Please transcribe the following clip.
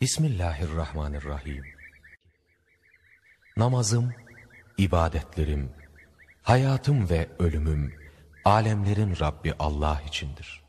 Bismillahirrahmanirrahim. Namazım, ibadetlerim, hayatım ve ölümüm alemlerin Rabbi Allah içindir.